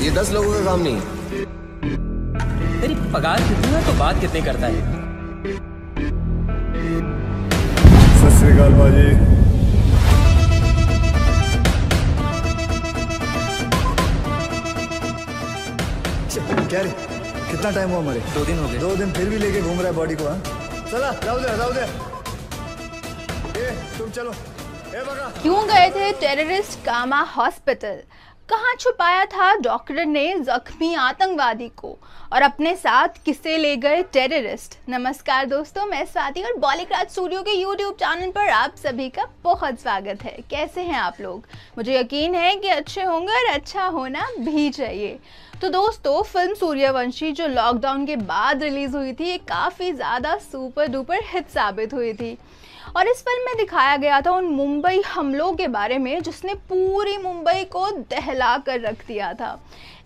ये दस लोगों का काम नहीं है तेरी पगार कितनी है तो बात कितनी करता है सत श्रीकाल क्या रे कितना टाइम हुआ हमारे दो दिन हो गए दो दिन फिर भी लेके घूम रहा है बॉडी को हाँ चला जाओ दे जाओ दे ए, तुम चलो ए, क्यों गए थे टेररिस्ट कामा हॉस्पिटल कहां छुपाया था डॉक्टर ने जख्मी आतंकवादी को और अपने साथ किसे ले गए टेररिस्ट नमस्कार दोस्तों मैं स्वाति और बॉलीक्राज स्टूडियो के यूट्यूब चैनल पर आप सभी का बहुत स्वागत है कैसे हैं आप लोग मुझे यकीन है कि अच्छे होंगे और अच्छा होना भी चाहिए तो दोस्तों फिल्म सूर्यवंशी जो लॉकडाउन के बाद रिलीज़ हुई थी ये काफ़ी ज़्यादा सुपर डुपर हिट साबित हुई थी और इस फिल्म में दिखाया गया था उन मुंबई हमलों के बारे में जिसने पूरी मुंबई को दहला कर रख दिया था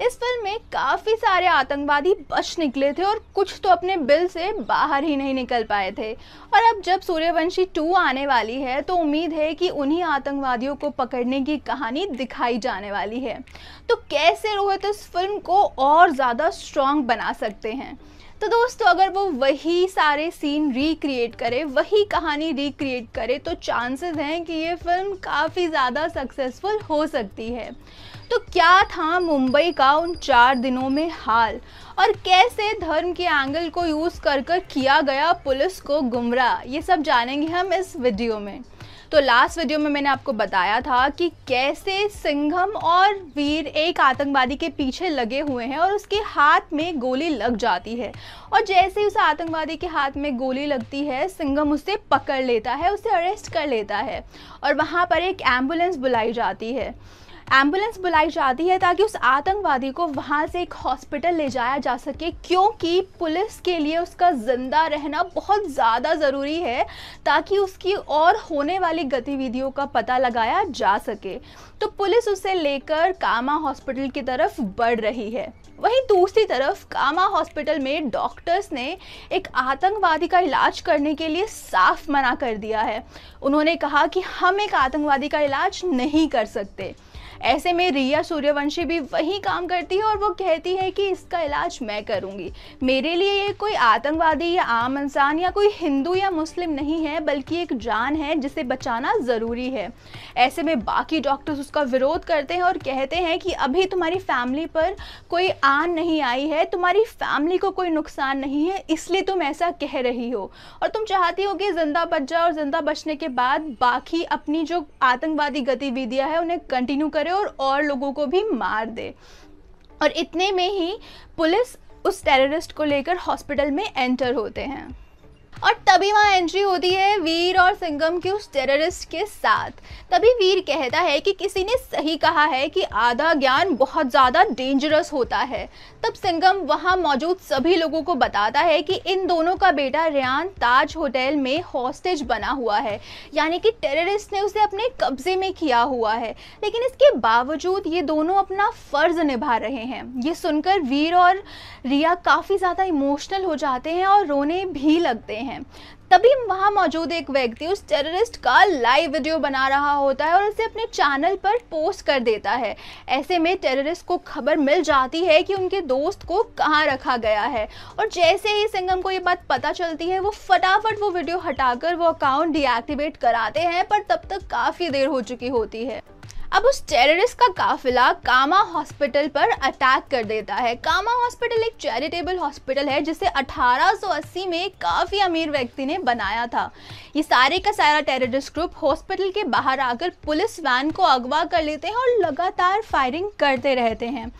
इस फिल्म में काफ़ी सारे आतंकवादी ही बच निकले थे और कुछ तो अपने बिल से बाहर ही नहीं निकल पाए थे और अब जब सूर्यवंशी टू आने वाली है तो उम्मीद है कि उन्हीं आतंकवादियों को पकड़ने की कहानी दिखाई जाने वाली है तो कैसे रोहित इस फिल्म को और ज़्यादा स्ट्रॉन्ग बना सकते हैं तो दोस्तों अगर वो वही सारे सीन रिक्रिएट करे वही कहानी रिक्रिएट करे तो चांसेस हैं कि ये फिल्म काफ़ी ज़्यादा सक्सेसफुल हो सकती है तो क्या था मुंबई का उन चार दिनों में हाल और कैसे धर्म के एंगल को यूज़ कर कर किया गया पुलिस को गुमराह ये सब जानेंगे हम इस वीडियो में तो लास्ट वीडियो में मैंने आपको बताया था कि कैसे सिंघम और वीर एक आतंकवादी के पीछे लगे हुए हैं और उसके हाथ में गोली लग जाती है और जैसे ही उस आतंकवादी के हाथ में गोली लगती है सिंघम उसे पकड़ लेता है उसे अरेस्ट कर लेता है और वहाँ पर एक एम्बुलेंस बुलाई जाती है एम्बुलेंस बुलाई जाती है ताकि उस आतंकवादी को वहाँ से एक हॉस्पिटल ले जाया जा सके क्योंकि पुलिस के लिए उसका ज़िंदा रहना बहुत ज़्यादा ज़रूरी है ताकि उसकी और होने वाली गतिविधियों का पता लगाया जा सके तो पुलिस उसे लेकर कामा हॉस्पिटल की तरफ बढ़ रही है वहीं दूसरी तरफ कामा हॉस्पिटल में डॉक्टर्स ने एक आतंकवादी का इलाज करने के लिए साफ मना कर दिया है उन्होंने कहा कि हम एक आतंकवादी का इलाज नहीं कर सकते ऐसे में रिया सूर्यवंशी भी वही काम करती है और वो कहती है कि इसका इलाज मैं करूँगी मेरे लिए ये कोई आतंकवादी या आम इंसान या कोई हिंदू या मुस्लिम नहीं है बल्कि एक जान है जिसे बचाना ज़रूरी है ऐसे में बाकी डॉक्टर्स उसका विरोध करते हैं और कहते हैं कि अभी तुम्हारी फैमिली पर कोई आन नहीं आई है तुम्हारी फैमिली को कोई नुकसान नहीं है इसलिए तुम ऐसा कह रही हो और तुम चाहती हो कि ज़िंदा बच जाओ और ज़िंदा बचने के बाद बाकी अपनी जो आतंकवादी गतिविधियाँ है उन्हें कंटिन्यू कर करे और और लोगों को भी मार दे और इतने में ही पुलिस उस टेररिस्ट को लेकर हॉस्पिटल में एंटर होते हैं और तभी वहाँ एंट्री होती है वीर और सिंगम के उस टेररिस्ट के साथ तभी वीर कहता है कि किसी ने सही कहा है कि आधा ज्ञान बहुत ज़्यादा डेंजरस होता है तब सिंगम वहाँ मौजूद सभी लोगों को बताता है कि इन दोनों का बेटा रियान ताज होटल में हॉस्टेज बना हुआ है यानी कि टेररिस्ट ने उसे अपने कब्जे में किया हुआ है लेकिन इसके बावजूद ये दोनों अपना फ़र्ज निभा रहे हैं ये सुनकर वीर और रिया काफ़ी ज़्यादा इमोशनल हो जाते हैं और रोने भी लगते हैं हैं तभी वहाँ मौजूद एक व्यक्ति उस टेररिस्ट का लाइव वीडियो बना रहा होता है और उसे अपने चैनल पर पोस्ट कर देता है ऐसे में टेररिस्ट को खबर मिल जाती है कि उनके दोस्त को कहाँ रखा गया है और जैसे ही सिंगम को ये बात पता चलती है वो फटाफट वो वीडियो हटाकर वो अकाउंट डीएक्टिवेट कराते हैं पर तब तक काफ़ी देर हो चुकी होती है अब उस टेररिस्ट का काफिला कामा हॉस्पिटल पर अटैक कर देता है कामा हॉस्पिटल एक चैरिटेबल हॉस्पिटल है जिसे 1880 में काफ़ी अमीर व्यक्ति ने बनाया था ये सारे का सारा टेररिस्ट ग्रुप हॉस्पिटल के बाहर आकर पुलिस वैन को अगवा कर लेते हैं और लगातार फायरिंग करते रहते हैं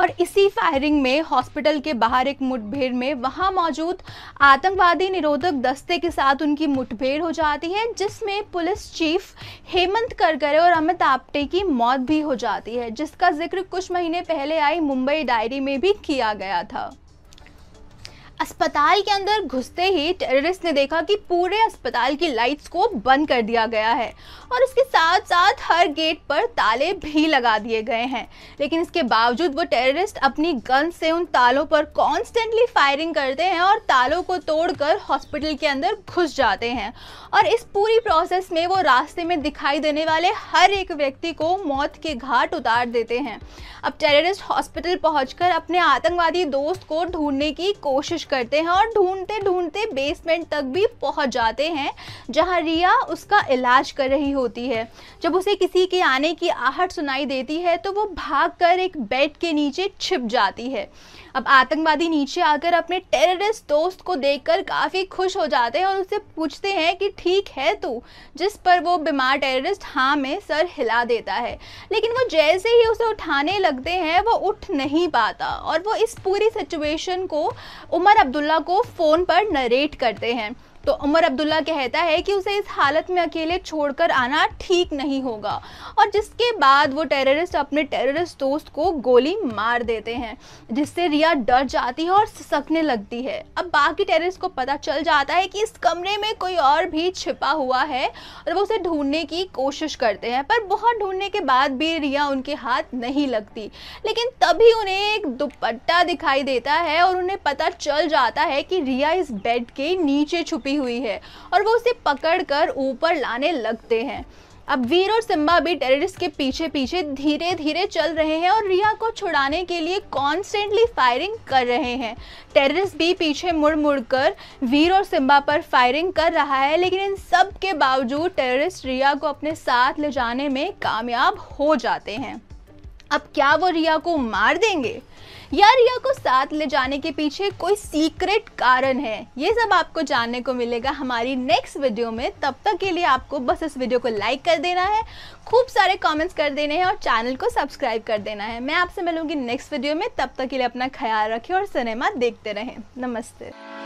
और इसी फायरिंग में हॉस्पिटल के बाहर एक मुठभेड़ में वहाँ मौजूद आतंकवादी निरोधक दस्ते के साथ उनकी मुठभेड़ हो जाती है जिसमें पुलिस चीफ हेमंत करकरे और अमित आपटे की की मौत भी हो जाती है जिसका जिक्र कुछ महीने पहले आई मुंबई डायरी में भी किया गया था अस्पताल के अंदर घुसते ही टेररिस्ट ने देखा कि पूरे अस्पताल की लाइट्स को बंद कर दिया गया है और इसके साथ साथ हर गेट पर ताले भी लगा दिए गए हैं लेकिन इसके बावजूद वो टेररिस्ट अपनी गन से उन तालों पर कॉन्स्टेंटली फायरिंग करते हैं और तालों को तोड़कर हॉस्पिटल के अंदर घुस जाते हैं और इस पूरी प्रोसेस में वो रास्ते में दिखाई देने वाले हर एक व्यक्ति को मौत के घाट उतार देते हैं अब टेररिस्ट हॉस्पिटल पहुँच अपने आतंकवादी दोस्त को ढूंढने की कोशिश करते हैं और ढूंढते ढूंढते बेसमेंट तक भी पहुंच जाते हैं जहां रिया उसका इलाज कर रही होती है जब उसे किसी के आने की आहट सुनाई देती है तो वो भाग कर एक बेड के नीचे छिप जाती है अब आतंकवादी नीचे आकर अपने टेररिस्ट दोस्त को देखकर काफ़ी खुश हो जाते हैं और उससे पूछते हैं कि ठीक है तू जिस पर वो बीमार टेररिस्ट हाँ में सर हिला देता है लेकिन वो जैसे ही उसे उठाने लगते हैं वो उठ नहीं पाता और वो इस पूरी सिचुएशन को उमर अब्दुल्ला को फ़ोन पर नरेट करते हैं तो उमर अब्दुल्ला कहता है कि उसे इस हालत में अकेले छोड़कर आना ठीक नहीं होगा और जिसके बाद वो टेररिस्ट अपने टेररिस्ट दोस्त को गोली मार देते हैं जिससे रिया डर जाती है और सकने लगती है अब बाकी टेररिस्ट को पता चल जाता है कि इस कमरे में कोई और भी छिपा हुआ है और वो उसे ढूंढने की कोशिश करते हैं पर बहुत ढूंढने के बाद भी रिया उनके हाथ नहीं लगती लेकिन तभी उन्हें एक दुपट्टा दिखाई देता है और उन्हें पता चल जाता है कि रिया इस बेड के नीचे छुपी छुपी हुई है और वो उसे पकड़कर ऊपर लाने लगते हैं अब वीर और सिम्बा भी टेररिस्ट के पीछे पीछे धीरे धीरे चल रहे हैं और रिया को छुड़ाने के लिए कॉन्स्टेंटली फायरिंग कर रहे हैं टेररिस्ट भी पीछे मुड़ मुड़ कर वीर और सिम्बा पर फायरिंग कर रहा है लेकिन इन सब के बावजूद टेररिस्ट रिया को अपने साथ ले जाने में कामयाब हो जाते हैं अब क्या वो रिया को मार देंगे या रिया को साथ ले जाने के पीछे कोई सीक्रेट कारण है ये सब आपको जानने को मिलेगा हमारी नेक्स्ट वीडियो में तब तक के लिए आपको बस इस वीडियो को लाइक कर देना है खूब सारे कमेंट्स कर देने हैं और चैनल को सब्सक्राइब कर देना है मैं आपसे मिलूंगी नेक्स्ट वीडियो में तब तक के लिए अपना ख्याल रखें और सिनेमा देखते रहें नमस्ते